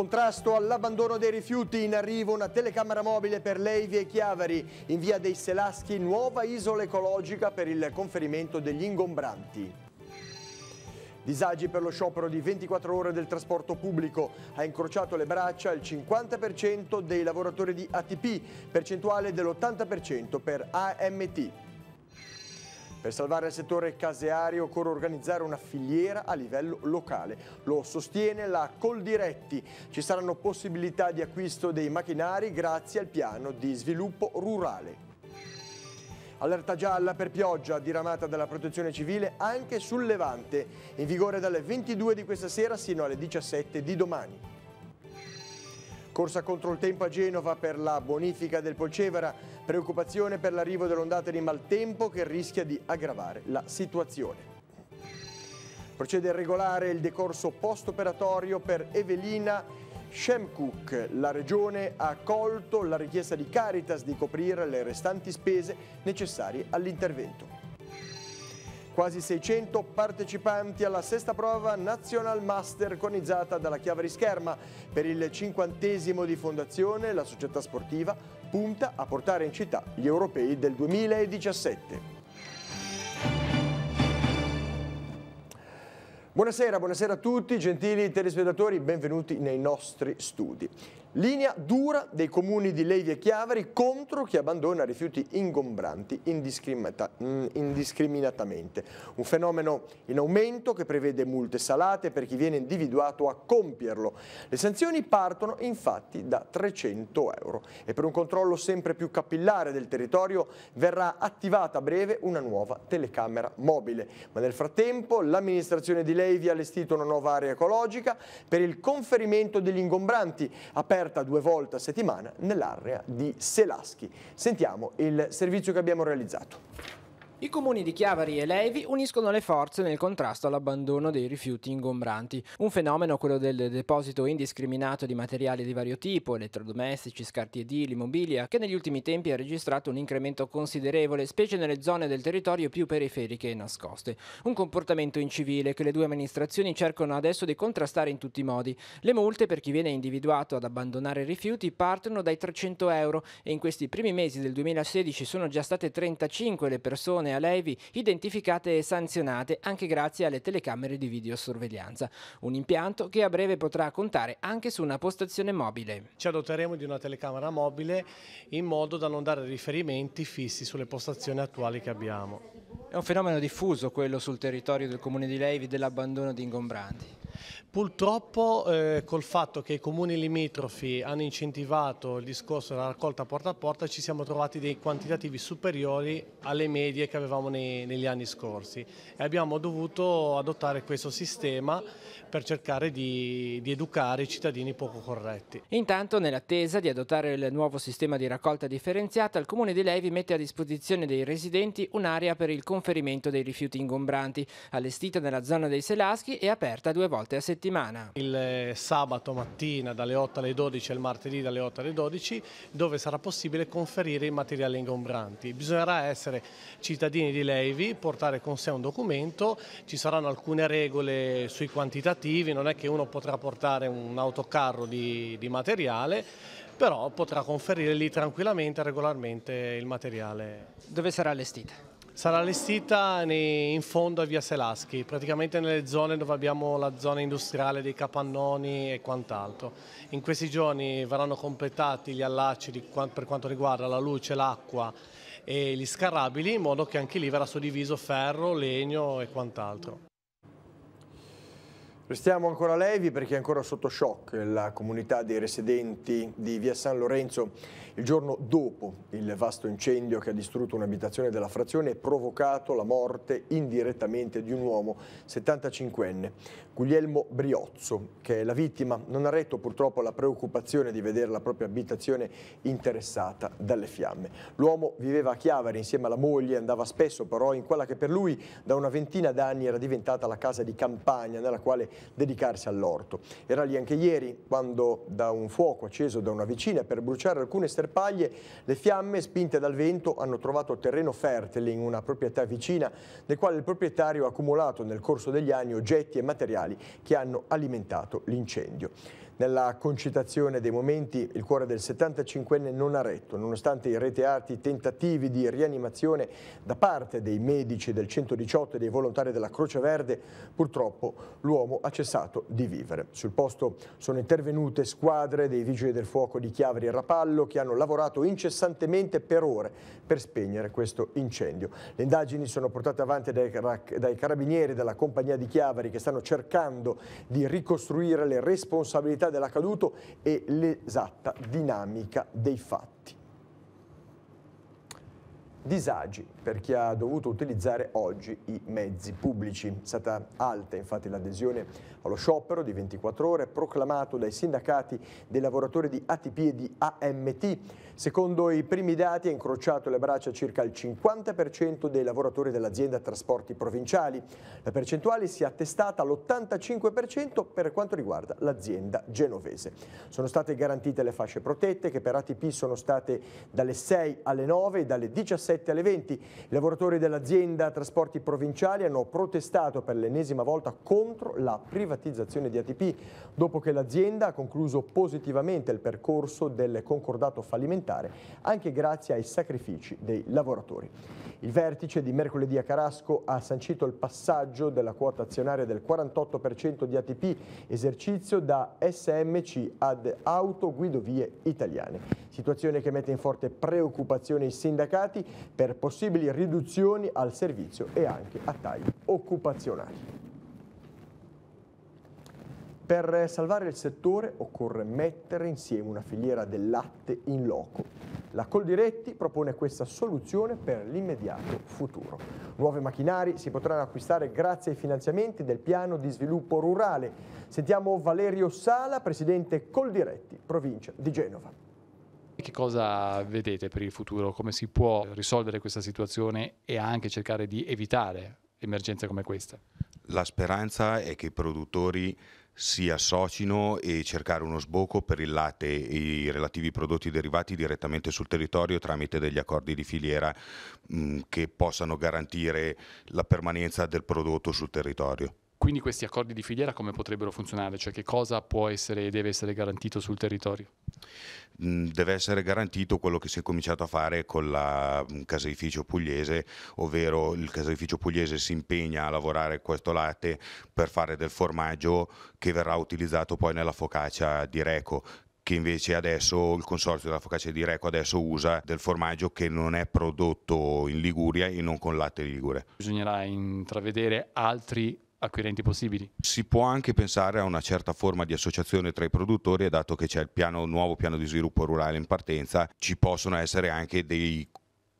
Contrasto all'abbandono dei rifiuti, in arrivo una telecamera mobile per Leivi e Chiavari, in via dei Selaschi nuova isola ecologica per il conferimento degli ingombranti. Disagi per lo sciopero di 24 ore del trasporto pubblico. Ha incrociato le braccia il 50% dei lavoratori di ATP, percentuale dell'80% per AMT. Per salvare il settore caseario occorre organizzare una filiera a livello locale. Lo sostiene la Coldiretti. Ci saranno possibilità di acquisto dei macchinari grazie al piano di sviluppo rurale. Allerta gialla per pioggia diramata dalla protezione civile anche sul Levante, in vigore dalle 22 di questa sera sino alle 17 di domani. Corsa contro il tempo a Genova per la bonifica del Polcevera, preoccupazione per l'arrivo dell'ondata di maltempo che rischia di aggravare la situazione. Procede a regolare il decorso post-operatorio per Evelina Shemkuk. La Regione ha accolto la richiesta di Caritas di coprire le restanti spese necessarie all'intervento. Quasi 600 partecipanti alla sesta prova National Master conizzata dalla chiave di Scherma. Per il cinquantesimo di fondazione la società sportiva punta a portare in città gli europei del 2017. Buonasera, buonasera a tutti, gentili telespettatori, benvenuti nei nostri studi. Linea dura dei comuni di Levi e Chiavari contro chi abbandona rifiuti ingombranti mm, indiscriminatamente. Un fenomeno in aumento che prevede multe salate per chi viene individuato a compierlo. Le sanzioni partono infatti da 300 euro e per un controllo sempre più capillare del territorio verrà attivata a breve una nuova telecamera mobile. Ma nel frattempo l'amministrazione di Levi ha allestito una nuova area ecologica per il conferimento degli ingombranti aperto aperta due volte a settimana nell'area di Selaschi. Sentiamo il servizio che abbiamo realizzato. I comuni di Chiavari e Levi uniscono le forze nel contrasto all'abbandono dei rifiuti ingombranti, un fenomeno quello del deposito indiscriminato di materiali di vario tipo, elettrodomestici, scarti edili, mobilia, che negli ultimi tempi ha registrato un incremento considerevole, specie nelle zone del territorio più periferiche e nascoste. Un comportamento incivile che le due amministrazioni cercano adesso di contrastare in tutti i modi. Le multe per chi viene individuato ad abbandonare rifiuti partono dai 300 euro e in questi primi mesi del 2016 sono già state 35 le persone Giovanni Levi, identificate e sanzionate anche grazie alle telecamere di videosorveglianza. Un impianto che a breve potrà contare anche su una postazione mobile. Ci adotteremo di una telecamera mobile in modo da non dare riferimenti fissi sulle postazioni attuali che abbiamo. È un fenomeno diffuso quello sul territorio del comune di Levi dell'abbandono di ingombranti. Purtroppo eh, col fatto che i comuni limitrofi hanno incentivato il discorso della raccolta porta a porta ci siamo trovati dei quantitativi superiori alle medie che avevamo nei, negli anni scorsi e abbiamo dovuto adottare questo sistema per cercare di, di educare i cittadini poco corretti. Intanto nell'attesa di adottare il nuovo sistema di raccolta differenziata il comune di Levi mette a disposizione dei residenti un'area per il conferimento dei rifiuti ingombranti allestita nella zona dei Selaschi e aperta due volte volte a settimana. Il eh, sabato mattina dalle 8 alle 12 e il martedì dalle 8 alle 12 dove sarà possibile conferire i materiali ingombranti. Bisognerà essere cittadini di Levi, portare con sé un documento, ci saranno alcune regole sui quantitativi, non è che uno potrà portare un autocarro di, di materiale, però potrà conferire lì tranquillamente e regolarmente il materiale. Dove sarà allestita? Sarà allestita in fondo a Via Selaschi, praticamente nelle zone dove abbiamo la zona industriale dei capannoni e quant'altro. In questi giorni verranno completati gli allacci di, per quanto riguarda la luce, l'acqua e gli scarrabili, in modo che anche lì verrà suddiviso ferro, legno e quant'altro. Restiamo ancora a Levi perché è ancora sotto shock la comunità dei residenti di Via San Lorenzo il giorno dopo il vasto incendio che ha distrutto un'abitazione della frazione e provocato la morte indirettamente di un uomo 75enne, Guglielmo Briozzo, che è la vittima, non ha retto purtroppo la preoccupazione di vedere la propria abitazione interessata dalle fiamme. L'uomo viveva a Chiavari insieme alla moglie, andava spesso però in quella che per lui da una ventina d'anni era diventata la casa di campagna nella quale dedicarsi all'orto. Era lì anche ieri quando da un fuoco acceso da una vicina per bruciare alcune stanze Serpaglie, le fiamme, spinte dal vento, hanno trovato terreno fertile in una proprietà vicina, nel quale il proprietario ha accumulato nel corso degli anni oggetti e materiali che hanno alimentato l'incendio. Nella concitazione dei momenti il cuore del 75enne non ha retto, nonostante i reteati tentativi di rianimazione da parte dei medici del 118 e dei volontari della Croce Verde, purtroppo l'uomo ha cessato di vivere. Sul posto sono intervenute squadre dei vigili del fuoco di Chiavari e Rapallo che hanno lavorato incessantemente per ore per spegnere questo incendio. Le indagini sono portate avanti dai, dai carabinieri della compagnia di Chiavari che stanno cercando di ricostruire le responsabilità dell'accaduto e l'esatta dinamica dei fatti. Disagi per chi ha dovuto utilizzare oggi i mezzi pubblici. È stata alta infatti l'adesione allo sciopero di 24 ore proclamato dai sindacati dei lavoratori di ATP e di AMT Secondo i primi dati ha incrociato le braccia circa il 50% dei lavoratori dell'azienda trasporti provinciali. La percentuale si è attestata all'85% per quanto riguarda l'azienda genovese. Sono state garantite le fasce protette che per ATP sono state dalle 6 alle 9 e dalle 17 alle 20. I lavoratori dell'azienda trasporti provinciali hanno protestato per l'ennesima volta contro la privatizzazione di ATP dopo che l'azienda ha concluso positivamente il percorso del concordato fallimentare alimentare, anche grazie ai sacrifici dei lavoratori. Il vertice di mercoledì a Carasco ha sancito il passaggio della quota azionaria del 48% di ATP, esercizio da SMC ad Autoguidovie Italiane. Situazione che mette in forte preoccupazione i sindacati per possibili riduzioni al servizio e anche a tagli occupazionali. Per salvare il settore occorre mettere insieme una filiera del latte in loco. La Coldiretti propone questa soluzione per l'immediato futuro. Nuovi macchinari si potranno acquistare grazie ai finanziamenti del piano di sviluppo rurale. Sentiamo Valerio Sala, presidente Coldiretti, provincia di Genova. Che cosa vedete per il futuro? Come si può risolvere questa situazione e anche cercare di evitare emergenze come questa? La speranza è che i produttori si associno e cercare uno sbocco per il latte e i relativi prodotti derivati direttamente sul territorio tramite degli accordi di filiera mh, mm, che possano garantire la permanenza del prodotto sul territorio. Quindi questi accordi di filiera come potrebbero funzionare? Cioè che cosa può essere e deve essere garantito sul territorio? Mm, deve essere garantito quello che si è cominciato a fare con il mm, caseificio pugliese, ovvero il caseificio pugliese si impegna a lavorare questo latte per fare del formaggio che verrà utilizzato poi nella focaccia di Reco, che invece adesso il consorzio della focaccia di Reco adesso usa del formaggio che non è prodotto in Liguria e non con latte ligure. Bisognerà intravedere altri acquirenti possibili. Si può anche pensare a una certa forma di associazione tra i produttori dato che c'è il piano, nuovo piano di sviluppo rurale in partenza, ci possono essere anche dei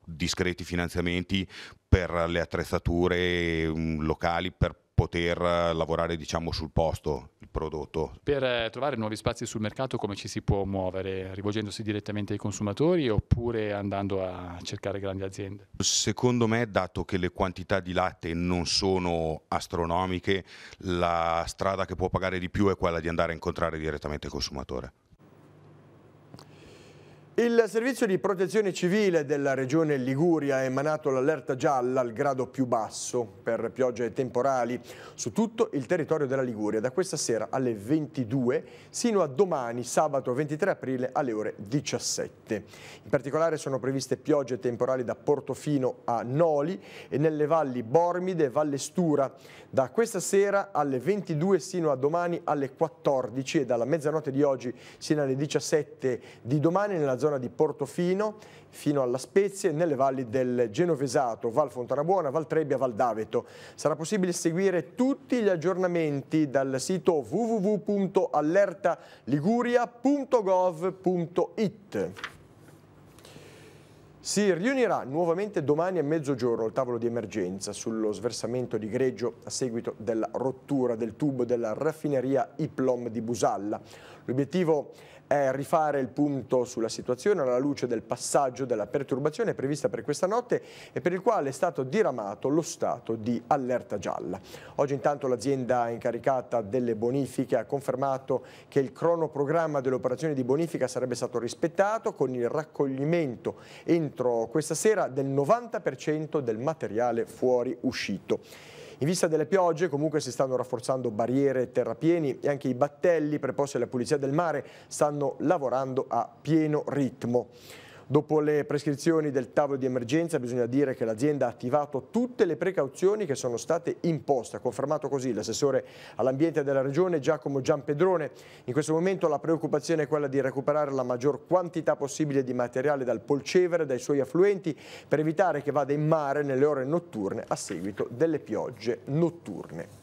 discreti finanziamenti per le attrezzature mm, locali per poter lavorare diciamo, sul posto prodotto. Per eh, trovare nuovi spazi sul mercato come ci si può muovere? Rivolgendosi direttamente ai consumatori oppure andando a cercare grandi aziende? Secondo me, dato che le quantità di latte non sono astronomiche, la strada che può pagare di più è quella di andare a incontrare direttamente il consumatore. Il servizio di protezione civile della regione Liguria ha emanato l'allerta gialla al grado più basso per piogge temporali su tutto il territorio della Liguria da questa sera alle 22 sino a domani sabato 23 aprile alle ore 17. In particolare sono previste piogge temporali da Portofino a Noli e nelle valli Bormide e Valle Stura da questa sera alle 22 sino a domani alle 14 e dalla mezzanotte di oggi sino alle 17 di domani nella zona di Portofino fino alla Spezia e nelle valli del Genovesato, Val Fontanabuona, Val Trebbia, Val d'Aveto. Sarà possibile seguire tutti gli aggiornamenti dal sito www.allertaliguria.gov.it. Si riunirà nuovamente domani a mezzogiorno il tavolo di emergenza sullo sversamento di greggio a seguito della rottura del tubo della raffineria Iplom di Busalla. L'obiettivo è rifare il punto sulla situazione alla luce del passaggio della perturbazione prevista per questa notte e per il quale è stato diramato lo stato di allerta gialla. Oggi intanto l'azienda incaricata delle bonifiche ha confermato che il cronoprogramma dell'operazione di bonifica sarebbe stato rispettato con il raccoglimento entro questa sera del 90% del materiale fuori uscito. In vista delle piogge comunque si stanno rafforzando barriere e terrapieni e anche i battelli preposti alla pulizia del mare stanno lavorando a pieno ritmo. Dopo le prescrizioni del tavolo di emergenza bisogna dire che l'azienda ha attivato tutte le precauzioni che sono state imposte, ha confermato così l'assessore all'ambiente della regione Giacomo Giampedrone. In questo momento la preoccupazione è quella di recuperare la maggior quantità possibile di materiale dal Polcevere, dai suoi affluenti, per evitare che vada in mare nelle ore notturne a seguito delle piogge notturne.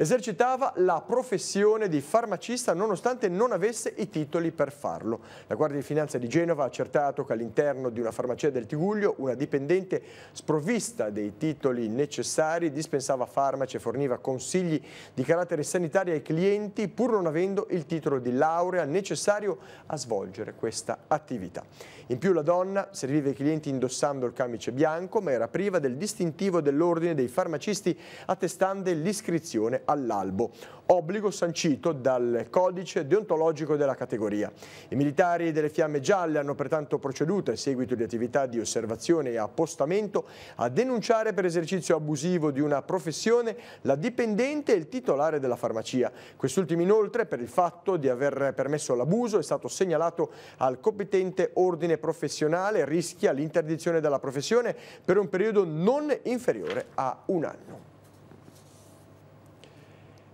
Esercitava la professione di farmacista nonostante non avesse i titoli per farlo. La Guardia di Finanza di Genova ha accertato che all'interno di una farmacia del Tiguglio una dipendente sprovvista dei titoli necessari dispensava farmaci e forniva consigli di carattere sanitario ai clienti pur non avendo il titolo di laurea necessario a svolgere questa attività. In più la donna serviva i clienti indossando il camice bianco, ma era priva del distintivo dell'ordine dei farmacisti attestante l'iscrizione all'albo, obbligo sancito dal codice deontologico della categoria. I militari delle Fiamme Gialle hanno pertanto proceduto, a seguito di attività di osservazione e appostamento, a denunciare per esercizio abusivo di una professione la dipendente e il titolare della farmacia. Quest'ultimo inoltre, per il fatto di aver permesso l'abuso, è stato segnalato al competente ordine professionale rischia l'interdizione dalla professione per un periodo non inferiore a un anno.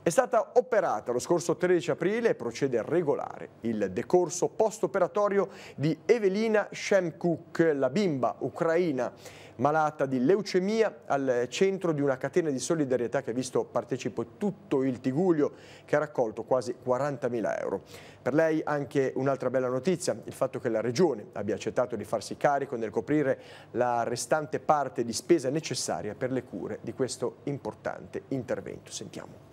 È stata operata lo scorso 13 aprile e procede regolare il decorso post-operatorio di Evelina Shemkuk, la bimba ucraina malata di leucemia al centro di una catena di solidarietà che ha visto partecipo tutto il Tiguglio che ha raccolto quasi 40.000 euro. Per lei anche un'altra bella notizia, il fatto che la Regione abbia accettato di farsi carico nel coprire la restante parte di spesa necessaria per le cure di questo importante intervento. Sentiamo.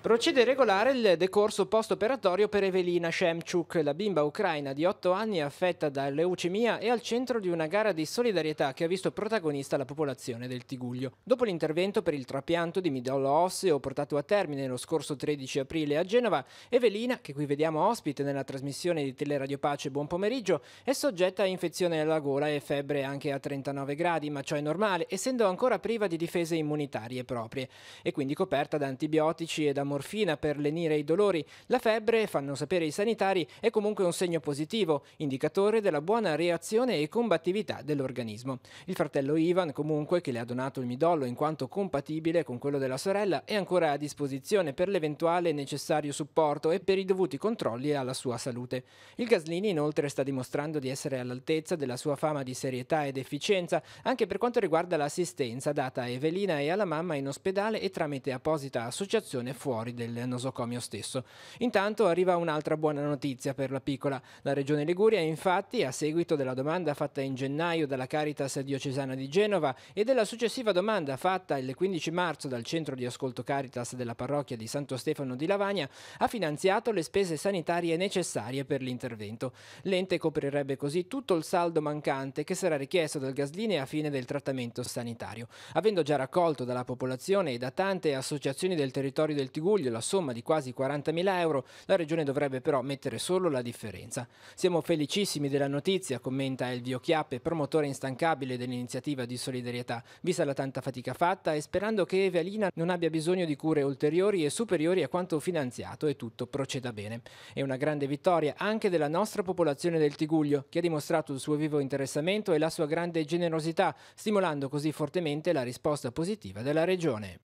Procede regolare il decorso post-operatorio per Evelina Shemchuk, la bimba ucraina di 8 anni affetta da leucemia e al centro di una gara di solidarietà che ha visto protagonista la popolazione del Tiguglio. Dopo l'intervento per il trapianto di midollo osseo portato a termine lo scorso 13 aprile a Genova, Evelina, che qui vediamo ospite nella trasmissione di Teleradio Pace Buon Pomeriggio, è soggetta a infezione alla gola e febbre anche a 39 gradi, ma ciò è normale, essendo ancora priva di difese immunitarie proprie e quindi coperta da antibiotici e da morfina per lenire i dolori, la febbre, fanno sapere i sanitari, è comunque un segno positivo, indicatore della buona reazione e combattività dell'organismo. Il fratello Ivan, comunque, che le ha donato il midollo in quanto compatibile con quello della sorella, è ancora a disposizione per l'eventuale necessario supporto e per i dovuti controlli alla sua salute. Il Gaslini inoltre sta dimostrando di essere all'altezza della sua fama di serietà ed efficienza anche per quanto riguarda l'assistenza data a Evelina e alla mamma in ospedale e tramite apposita associazione fuori territori del nosocomio stesso. Intanto arriva un'altra buona notizia per la piccola. La Regione Liguria, infatti, a seguito della domanda fatta in gennaio dalla Caritas Diocesana di Genova e della successiva domanda fatta il 15 marzo dal Centro di Ascolto Caritas della parrocchia di Santo Stefano di Lavagna, ha finanziato le spese sanitarie necessarie per l'intervento. L'ente coprirebbe così tutto il saldo mancante che sarà richiesto dal Gasline a fine del trattamento sanitario. Avendo già raccolto dalla popolazione e da tante associazioni del territorio del Tigurino luglio la somma di quasi 40.000 euro, la Regione dovrebbe però mettere solo la differenza. Siamo felicissimi della notizia, commenta Elvio Chiappe, promotore instancabile dell'iniziativa di solidarietà, vista la tanta fatica fatta e sperando che Evelina non abbia bisogno di cure ulteriori e superiori a quanto finanziato e tutto proceda bene. È una grande vittoria anche della nostra popolazione del Tiguglio, che ha dimostrato il suo vivo interessamento e la sua grande generosità, stimolando così fortemente la risposta positiva della Regione.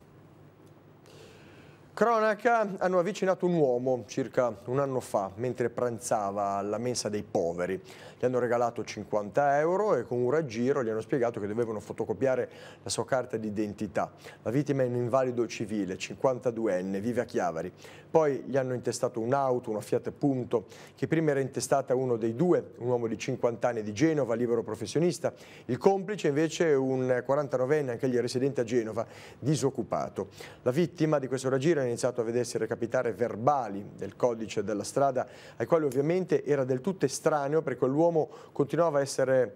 Cronaca hanno avvicinato un uomo circa un anno fa mentre pranzava alla mensa dei poveri. Gli hanno regalato 50 euro e con un raggiro gli hanno spiegato che dovevano fotocopiare la sua carta d'identità. La vittima è un invalido civile, 52enne, vive a Chiavari. Poi gli hanno intestato un'auto, una Fiat Punto, che prima era intestata a uno dei due, un uomo di 50 anni di Genova, libero professionista. Il complice invece è un 49enne, anche egli residente a Genova, disoccupato. La vittima di questo raggiro è hanno iniziato a vedersi recapitare verbali del codice della strada, ai quali ovviamente era del tutto estraneo perché l'uomo continuava a essere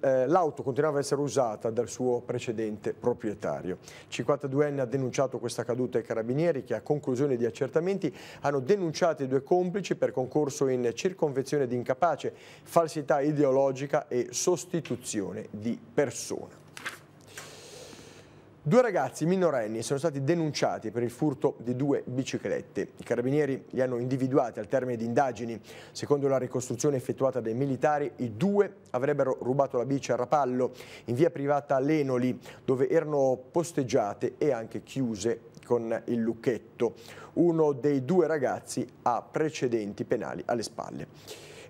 eh, l'auto continuava a essere usata dal suo precedente proprietario. 52enne ha denunciato questa caduta ai carabinieri che a conclusione di accertamenti hanno denunciato i due complici per concorso in circonvenzione di incapace, falsità ideologica e sostituzione di persona. Due ragazzi minorenni sono stati denunciati per il furto di due biciclette. I carabinieri li hanno individuati al termine di indagini. Secondo la ricostruzione effettuata dai militari, i due avrebbero rubato la bici a Rapallo, in via privata a Lenoli, dove erano posteggiate e anche chiuse con il lucchetto. Uno dei due ragazzi ha precedenti penali alle spalle.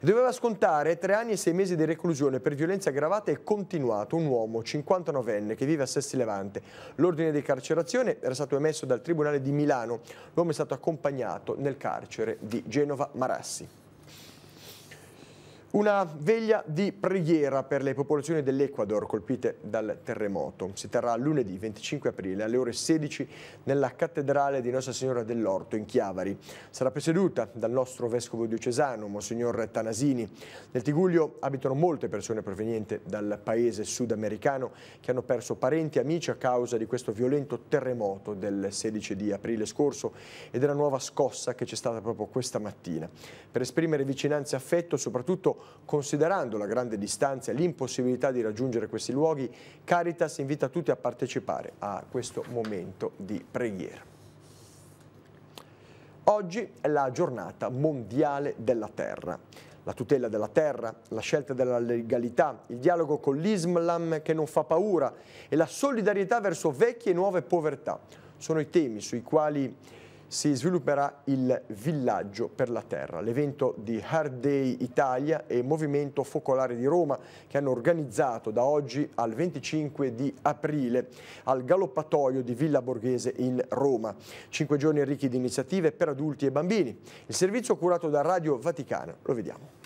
Doveva scontare tre anni e sei mesi di reclusione per violenza aggravata e continuata un uomo 59enne che vive a Sessi Levante. L'ordine di carcerazione era stato emesso dal Tribunale di Milano. L'uomo è stato accompagnato nel carcere di Genova Marassi. Una veglia di preghiera per le popolazioni dell'Ecuador colpite dal terremoto. Si terrà lunedì 25 aprile alle ore 16 nella cattedrale di Nostra Signora dell'Orto in Chiavari. Sarà presieduta dal nostro vescovo diocesano, Monsignor Tanasini. Nel Tiguglio abitano molte persone provenienti dal paese sudamericano che hanno perso parenti e amici a causa di questo violento terremoto del 16 di aprile scorso e della nuova scossa che c'è stata proprio questa mattina. Per esprimere vicinanza e affetto, soprattutto Considerando la grande distanza e l'impossibilità di raggiungere questi luoghi, Caritas invita tutti a partecipare a questo momento di preghiera. Oggi è la giornata mondiale della terra. La tutela della terra, la scelta della legalità, il dialogo con l'Islam che non fa paura e la solidarietà verso vecchie e nuove povertà sono i temi sui quali si svilupperà il Villaggio per la Terra, l'evento di Hard Day Italia e Movimento Focolare di Roma che hanno organizzato da oggi al 25 di aprile al galoppatoio di Villa Borghese in Roma. Cinque giorni ricchi di iniziative per adulti e bambini. Il servizio curato da Radio Vaticana. Lo vediamo.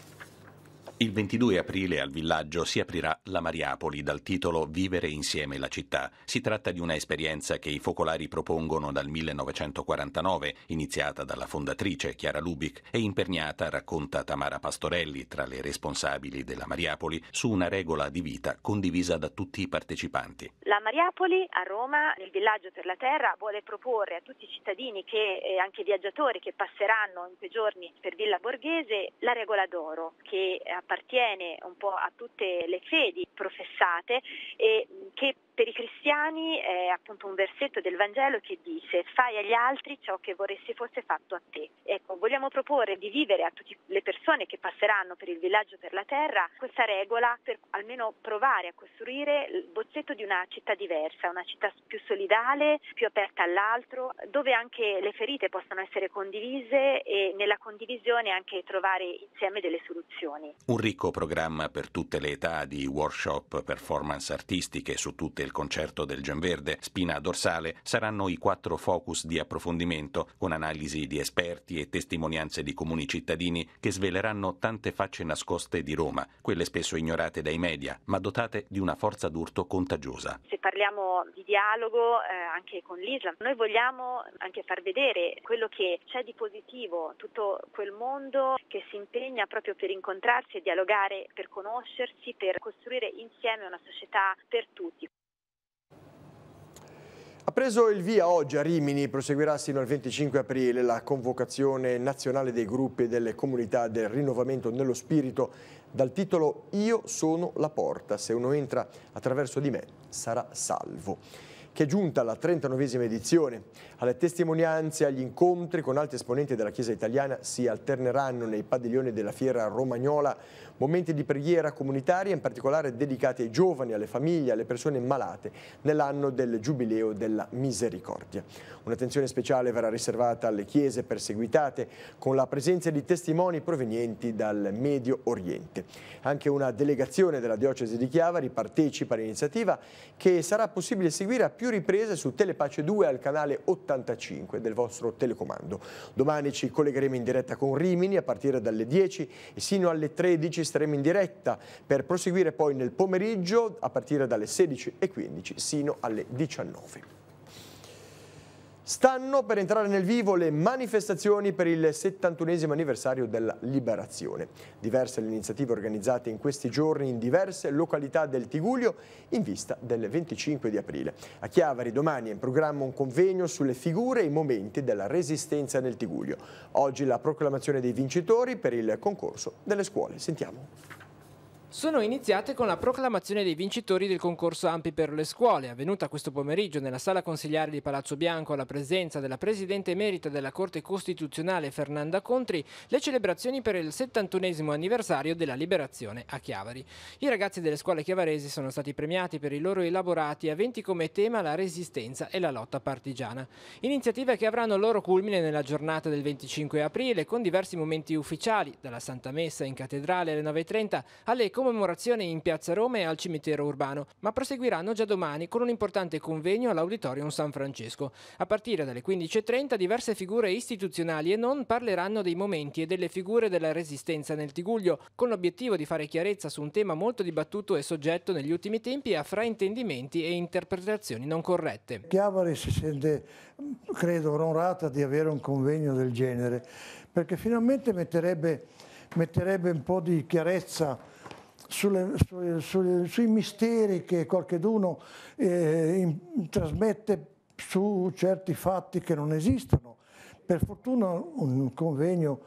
Il 22 aprile al villaggio si aprirà la Mariapoli dal titolo Vivere insieme la città. Si tratta di una esperienza che i focolari propongono dal 1949, iniziata dalla fondatrice Chiara Lubic e imperniata, racconta Tamara Pastorelli, tra le responsabili della Mariapoli, su una regola di vita condivisa da tutti i partecipanti. La Mariapoli a Roma, nel villaggio per la terra, vuole proporre a tutti i cittadini e eh, anche viaggiatori che passeranno in quei giorni per Villa Borghese la regola d'oro che eh, appartiene un po' a tutte le fedi professate e che per i cristiani è appunto un versetto del Vangelo che dice fai agli altri ciò che vorresti fosse fatto a te. Ecco, vogliamo proporre di vivere a tutte le persone che passeranno per il villaggio per la terra questa regola per almeno provare a costruire il bozzetto di una città diversa, una città più solidale, più aperta all'altro, dove anche le ferite possono essere condivise e nella condivisione anche trovare insieme delle soluzioni. Un ricco programma per tutte le età di workshop, performance artistiche su tutte le del concerto del Genverde, spina dorsale, saranno i quattro focus di approfondimento, con analisi di esperti e testimonianze di comuni cittadini che sveleranno tante facce nascoste di Roma, quelle spesso ignorate dai media, ma dotate di una forza d'urto contagiosa. Se parliamo di dialogo eh, anche con l'Islam, noi vogliamo anche far vedere quello che c'è di positivo, tutto quel mondo che si impegna proprio per incontrarsi e dialogare, per conoscersi, per costruire insieme una società per tutti. Ha preso il via oggi a Rimini, proseguirà sino al 25 aprile la convocazione nazionale dei gruppi e delle comunità del rinnovamento nello spirito dal titolo Io sono la porta, se uno entra attraverso di me sarà salvo che è giunta alla 39esima edizione. Alle testimonianze, agli incontri con altri esponenti della Chiesa italiana si alterneranno nei padiglioni della Fiera Romagnola momenti di preghiera comunitaria, in particolare dedicati ai giovani, alle famiglie, alle persone malate, nell'anno del Giubileo della Misericordia. Un'attenzione speciale verrà riservata alle chiese perseguitate, con la presenza di testimoni provenienti dal Medio Oriente. Anche una delegazione della diocesi di Chiavari partecipa all'iniziativa che sarà possibile seguire a più riprese su Telepace 2 al canale 85 del vostro telecomando. Domani ci collegheremo in diretta con Rimini a partire dalle 10 e sino alle 13 registreremo in diretta per proseguire poi nel pomeriggio a partire dalle 16.15 sino alle 19. Stanno per entrare nel vivo le manifestazioni per il 71 anniversario della liberazione. Diverse le iniziative organizzate in questi giorni in diverse località del Tiguglio in vista del 25 di aprile. A Chiavari domani è in programma un convegno sulle figure e i momenti della resistenza nel Tiguglio. Oggi la proclamazione dei vincitori per il concorso delle scuole. Sentiamo sono iniziate con la proclamazione dei vincitori del concorso Ampi per le scuole, avvenuta questo pomeriggio nella sala consigliare di Palazzo Bianco alla presenza della Presidente Emerita della Corte Costituzionale Fernanda Contri, le celebrazioni per il 71 anniversario della liberazione a Chiavari. I ragazzi delle scuole chiavaresi sono stati premiati per i loro elaborati aventi come tema la resistenza e la lotta partigiana. Iniziative che avranno il loro culmine nella giornata del 25 aprile con diversi momenti ufficiali, dalla Santa Messa in Cattedrale alle 9.30 alle commemorazione in Piazza Roma e al cimitero urbano, ma proseguiranno già domani con un importante convegno all'Auditorium San Francesco. A partire dalle 15.30 diverse figure istituzionali e non parleranno dei momenti e delle figure della resistenza nel Tiguglio, con l'obiettivo di fare chiarezza su un tema molto dibattuto e soggetto negli ultimi tempi a fraintendimenti e interpretazioni non corrette. Chiavari si sente, credo, onorata di avere un convegno del genere, perché finalmente metterebbe, metterebbe un po' di chiarezza sulle, sulle, sulle, sui misteri che qualcheduno eh, trasmette su certi fatti che non esistono. Per fortuna un convegno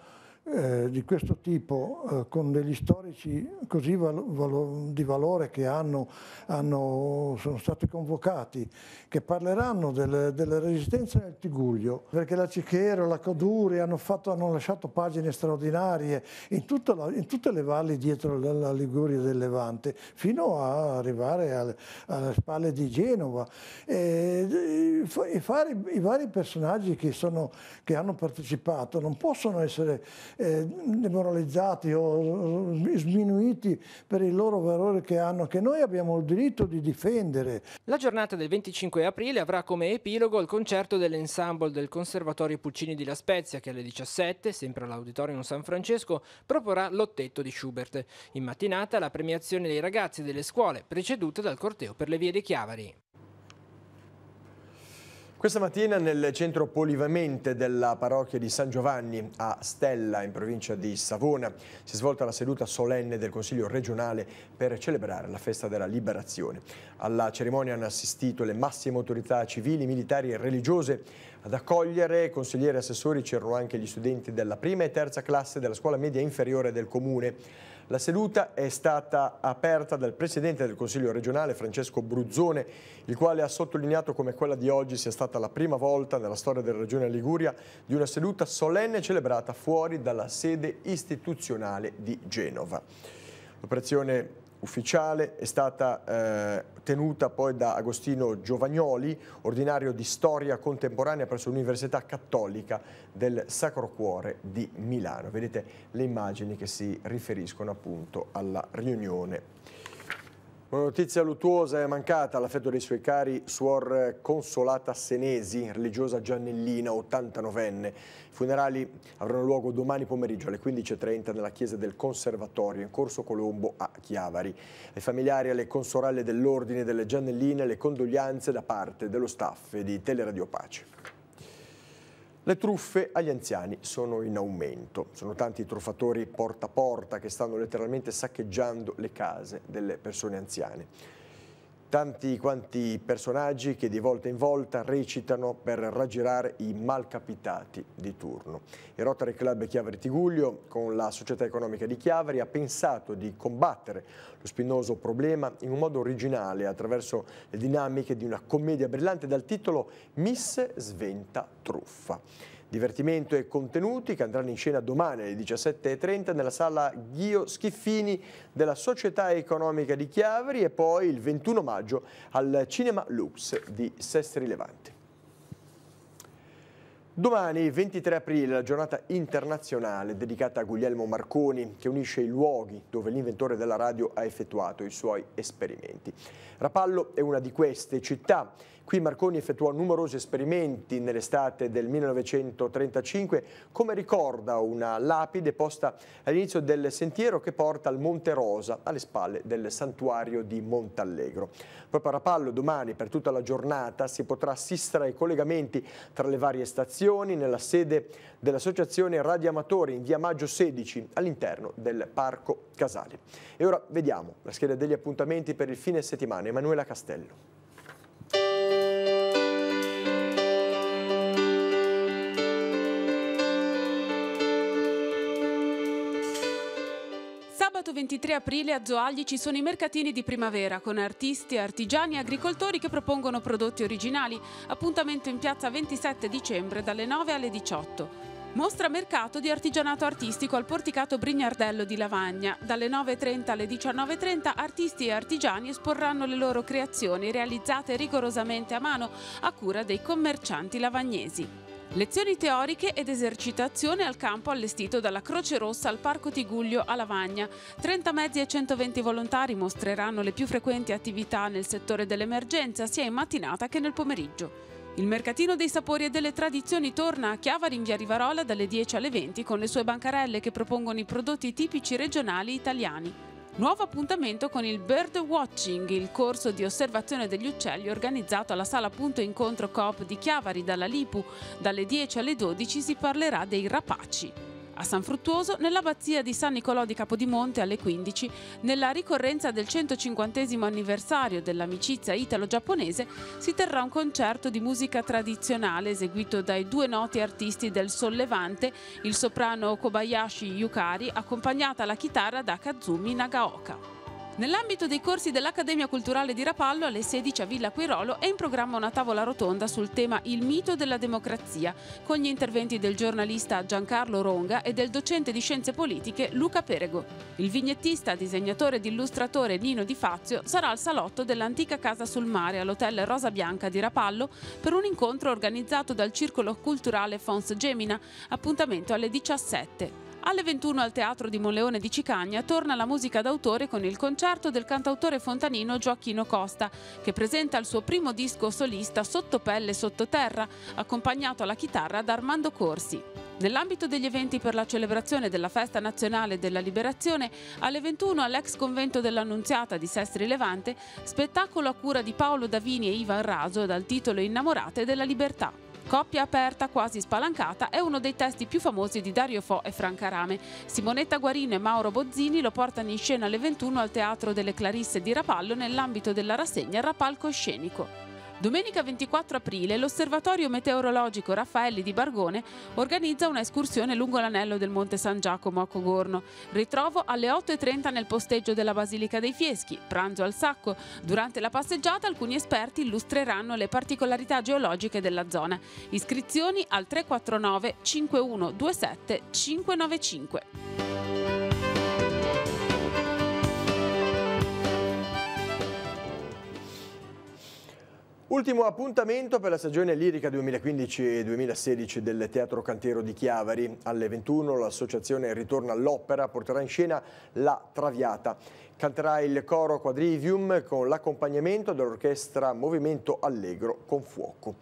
eh, di questo tipo eh, con degli storici così valo, valo, di valore che hanno, hanno, sono stati convocati, che parleranno delle, delle resistenze nel Tiguglio, perché la Cichero, la Coduri hanno, fatto, hanno lasciato pagine straordinarie in, la, in, tutte le valli dietro la, Liguria del Levante, fino a arrivare al, alle spalle di Genova. E, e fare, I vari personaggi che, sono, che hanno partecipato non possono essere eh, demoralizzati o sminuiti per il loro valore che hanno, che noi abbiamo il diritto di difendere. La giornata del 25 aprile avrà come epilogo il concerto dell'ensemble del Conservatorio Puccini di La Spezia che alle 17, sempre all'Auditorium San Francesco, proporrà l'ottetto di Schubert. In mattinata la premiazione dei ragazzi delle scuole, preceduta dal corteo per le vie dei Chiavari. Questa mattina nel centro Polivamente della parrocchia di San Giovanni a Stella in provincia di Savona si è svolta la seduta solenne del Consiglio regionale per celebrare la festa della liberazione. Alla cerimonia hanno assistito le massime autorità civili, militari e religiose. Ad accogliere consiglieri e assessori c'erano anche gli studenti della prima e terza classe della scuola media inferiore del comune. La seduta è stata aperta dal Presidente del Consiglio regionale Francesco Bruzzone, il quale ha sottolineato come quella di oggi sia stata la prima volta nella storia della Regione Liguria di una seduta solenne celebrata fuori dalla sede istituzionale di Genova. L'operazione ufficiale, è stata eh, tenuta poi da Agostino Giovagnoli, ordinario di storia contemporanea presso l'Università Cattolica del Sacro Cuore di Milano. Vedete le immagini che si riferiscono appunto alla riunione una notizia luttuosa è mancata all'affetto dei suoi cari suor Consolata Senesi, religiosa giannellina, 89enne. I funerali avranno luogo domani pomeriggio alle 15.30 nella chiesa del Conservatorio in Corso Colombo a Chiavari. Ai familiari e alle consorelle dell'Ordine delle Giannelline le condoglianze da parte dello staff di Teleradio Pace. Le truffe agli anziani sono in aumento. Sono tanti i truffatori porta a porta che stanno letteralmente saccheggiando le case delle persone anziane tanti quanti personaggi che di volta in volta recitano per raggirare i malcapitati di turno. Il Rotary Club Chiavari Tiguglio con la società economica di Chiavari ha pensato di combattere lo spinoso problema in un modo originale attraverso le dinamiche di una commedia brillante dal titolo Miss Sventa Truffa. Divertimento e contenuti che andranno in scena domani alle 17.30 nella sala Ghio Schiffini della Società Economica di Chiaveri e poi il 21 maggio al Cinema Lux di Sestri Levante. Domani, 23 aprile, la giornata internazionale dedicata a Guglielmo Marconi, che unisce i luoghi dove l'inventore della radio ha effettuato i suoi esperimenti. Rapallo è una di queste città Qui Marconi effettuò numerosi esperimenti nell'estate del 1935, come ricorda una lapide posta all'inizio del sentiero che porta al Monte Rosa, alle spalle del santuario di Montallegro. Proprio a Rapallo domani per tutta la giornata si potrà assistere ai collegamenti tra le varie stazioni nella sede dell'Associazione Radio Amatori in via Maggio 16 all'interno del Parco Casali. E ora vediamo la scheda degli appuntamenti per il fine settimana. Emanuela Castello. 23 aprile a Zoagli ci sono i mercatini di primavera con artisti, artigiani e agricoltori che propongono prodotti originali. Appuntamento in piazza 27 dicembre dalle 9 alle 18. Mostra mercato di artigianato artistico al porticato Brignardello di Lavagna. Dalle 9.30 alle 19.30 artisti e artigiani esporranno le loro creazioni realizzate rigorosamente a mano a cura dei commercianti lavagnesi. Lezioni teoriche ed esercitazione al campo allestito dalla Croce Rossa al Parco Tiguglio a Lavagna. 30 mezzi e 120 volontari mostreranno le più frequenti attività nel settore dell'emergenza sia in mattinata che nel pomeriggio. Il mercatino dei sapori e delle tradizioni torna a Chiavari in via Rivarola dalle 10 alle 20 con le sue bancarelle che propongono i prodotti tipici regionali italiani. Nuovo appuntamento con il Bird Watching, il corso di osservazione degli uccelli organizzato alla sala punto incontro coop di Chiavari dalla Lipu. Dalle 10 alle 12 si parlerà dei rapaci a San Fruttuoso, nell'abbazia di San Nicolò di Capodimonte alle 15, nella ricorrenza del 150 anniversario dell'amicizia italo-giapponese, si terrà un concerto di musica tradizionale eseguito dai due noti artisti del Sollevante, il soprano Kobayashi Yukari, accompagnata alla chitarra da Kazumi Nagaoka. Nell'ambito dei corsi dell'Accademia Culturale di Rapallo alle 16 a Villa Quirolo è in programma una tavola rotonda sul tema Il mito della democrazia, con gli interventi del giornalista Giancarlo Ronga e del docente di scienze politiche Luca Perego. Il vignettista, disegnatore ed illustratore Nino Di Fazio sarà al salotto dell'antica casa sul mare all'hotel Rosa Bianca di Rapallo per un incontro organizzato dal Circolo Culturale Fons Gemina, appuntamento alle 17. Alle 21 al Teatro di Monleone di Cicagna torna la musica d'autore con il concerto del cantautore fontanino Gioacchino Costa, che presenta il suo primo disco solista Sottopelle Sottoterra, accompagnato alla chitarra da Armando Corsi. Nell'ambito degli eventi per la celebrazione della Festa Nazionale della Liberazione, alle 21 all'ex convento dell'Annunziata di Sestri Levante, spettacolo a cura di Paolo Davini e Ivan Raso dal titolo Innamorate della Libertà. Coppia aperta quasi spalancata è uno dei testi più famosi di Dario Fo e Franca Rame. Simonetta Guarino e Mauro Bozzini lo portano in scena alle 21 al Teatro delle Clarisse di Rapallo nell'ambito della rassegna Rapalco Scenico. Domenica 24 aprile l'Osservatorio Meteorologico Raffaelli di Bargone organizza una escursione lungo l'anello del Monte San Giacomo a Cogorno. Ritrovo alle 8.30 nel posteggio della Basilica dei Fieschi, pranzo al sacco. Durante la passeggiata alcuni esperti illustreranno le particolarità geologiche della zona. Iscrizioni al 349 5127 595. Ultimo appuntamento per la stagione lirica 2015 e 2016 del Teatro Cantero di Chiavari. Alle 21 l'associazione Ritorna all'Opera porterà in scena La Traviata. Canterà il coro Quadrivium con l'accompagnamento dell'orchestra Movimento Allegro con Fuoco.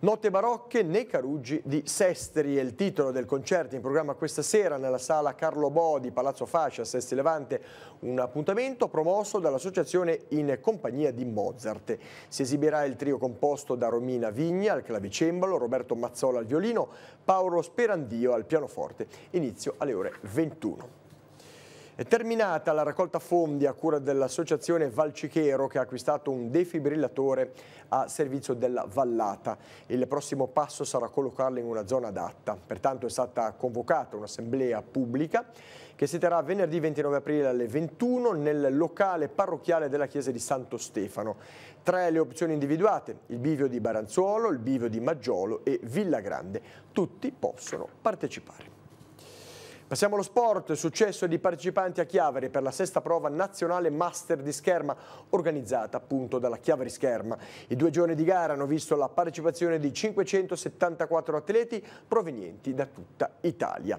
Note barocche nei Caruggi di Sestri è il titolo del concerto in programma questa sera nella sala Carlo Bo di Palazzo Fascia, Sestri Levante, un appuntamento promosso dall'associazione In Compagnia di Mozart. Si esibirà il trio composto da Romina Vigna al clavicembalo, Roberto Mazzola al violino, Paolo Sperandio al pianoforte. Inizio alle ore 21. È terminata la raccolta fondi a cura dell'associazione Valcichero che ha acquistato un defibrillatore a servizio della vallata. Il prossimo passo sarà collocarlo in una zona adatta. Pertanto è stata convocata un'assemblea pubblica che si terrà venerdì 29 aprile alle 21 nel locale parrocchiale della chiesa di Santo Stefano. Tre le opzioni individuate, il bivio di Baranzuolo, il bivio di Maggiolo e Villa Grande. Tutti possono partecipare. Passiamo allo sport, successo di partecipanti a Chiavari per la sesta prova nazionale master di scherma organizzata appunto dalla Chiavari Scherma. I due giorni di gara hanno visto la partecipazione di 574 atleti provenienti da tutta Italia.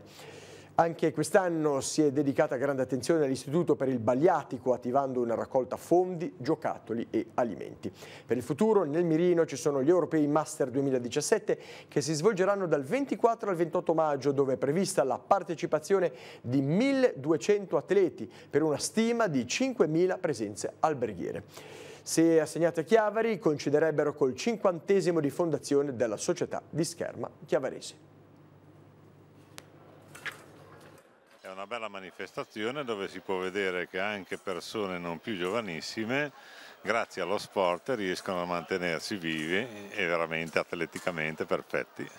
Anche quest'anno si è dedicata grande attenzione all'Istituto per il Baliatico attivando una raccolta fondi, giocattoli e alimenti. Per il futuro nel mirino ci sono gli Europei Master 2017 che si svolgeranno dal 24 al 28 maggio, dove è prevista la partecipazione di 1200 atleti per una stima di 5000 presenze alberghiere. Se assegnate a Chiavari, coinciderebbero col cinquantesimo di fondazione della società di scherma chiavarese. una bella manifestazione dove si può vedere che anche persone non più giovanissime grazie allo sport riescono a mantenersi vivi e veramente atleticamente perfetti.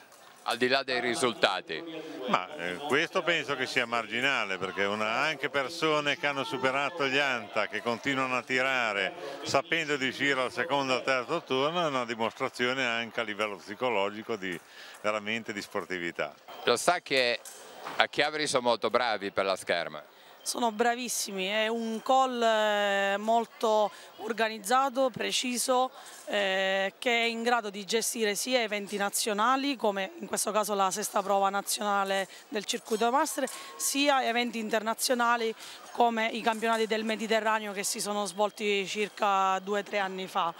Al di là dei risultati? Ma eh, questo penso che sia marginale perché una, anche persone che hanno superato gli ANTA, che continuano a tirare sapendo di uscire al secondo o terzo turno è una dimostrazione anche a livello psicologico di, veramente di sportività. Lo sa che a Chiaveri sono molto bravi per la scherma. Sono bravissimi, è un call eh, molto organizzato, preciso, eh, che è in grado di gestire sia eventi nazionali, come in questo caso la sesta prova nazionale del circuito master, sia eventi internazionali come i campionati del Mediterraneo che si sono svolti circa due o tre anni fa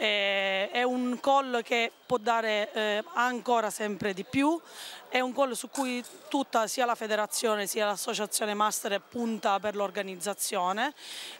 eh, è un call che può dare eh, ancora sempre di più, è un call su cui tutta sia la federazione sia l'associazione master punta per l'organizzazione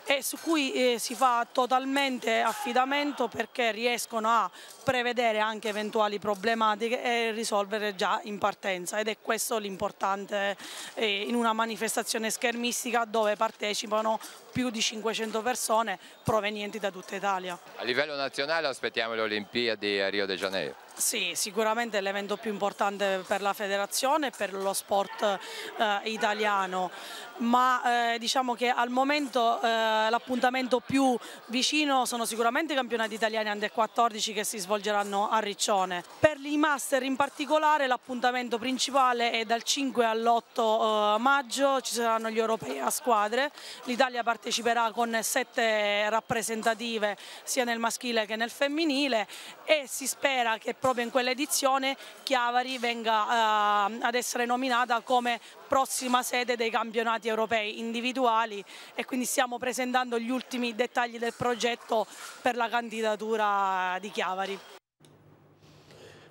e su cui eh, si fa totalmente affidamento perché riescono a prevedere anche eventuali problematiche e risolvere già in partenza ed è questo l'importante eh, in una manifestazione schermistica dove partecipano più di 500 persone provenienti da tutta Italia. A livello nazionale nazionale aspettiamo le Olimpiadi a Rio de Janeiro. Sì, sicuramente è l'evento più importante per la federazione e per lo sport eh, italiano, ma eh, diciamo che al momento eh, l'appuntamento più vicino sono sicuramente i campionati italiani under 14 che si svolgeranno a Riccione. Per i master in particolare l'appuntamento principale è dal 5 all'8 eh, maggio, ci saranno gli europei a squadre, l'Italia parteciperà con sette rappresentative sia nel maschile che nel femminile e si spera che proprio in quell'edizione Chiavari venga eh, ad essere nominata come prossima sede dei campionati europei individuali e quindi stiamo presentando gli ultimi dettagli del progetto per la candidatura di Chiavari.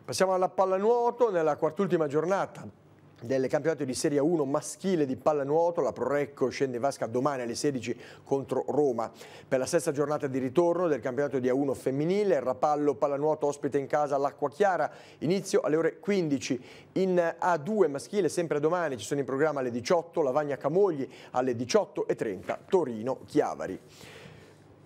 Passiamo alla pallanuoto nella quartultima giornata del campionato di Serie 1 maschile di pallanuoto, la Prorecco scende in vasca domani alle 16 contro Roma. Per la sesta giornata di ritorno del campionato di A1 femminile, il Rapallo pallanuoto ospita in casa l'Acqua Chiara, inizio alle ore 15. In A2 maschile sempre domani ci sono in programma alle 18 Lavagna Camogli, alle 18.30 Torino Chiavari.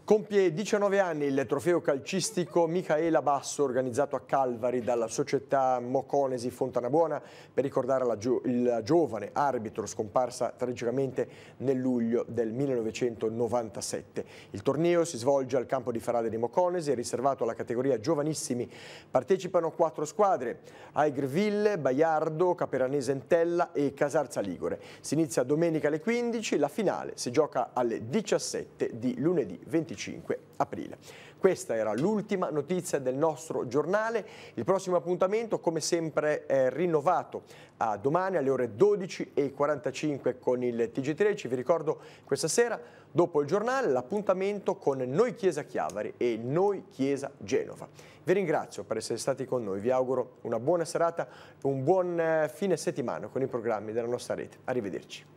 Compie 19 anni il trofeo calcistico Michaela Basso organizzato a Calvari dalla società Moconesi Fontanabuona per ricordare la, gio la giovane arbitro scomparsa tragicamente nel luglio del 1997. Il torneo si svolge al campo di Farade di Moconesi, è riservato alla categoria giovanissimi. Partecipano quattro squadre, Aigreville, Baiardo, Caperanese Entella e Casarza Ligure. Si inizia domenica alle 15, la finale si gioca alle 17 di lunedì 22. 25 aprile. Questa era l'ultima notizia del nostro giornale. Il prossimo appuntamento, come sempre, è rinnovato a domani alle ore 12.45 con il tg 3 Ci Vi ricordo questa sera, dopo il giornale, l'appuntamento con Noi Chiesa Chiavari e Noi Chiesa Genova. Vi ringrazio per essere stati con noi. Vi auguro una buona serata, un buon eh, fine settimana con i programmi della nostra rete. Arrivederci.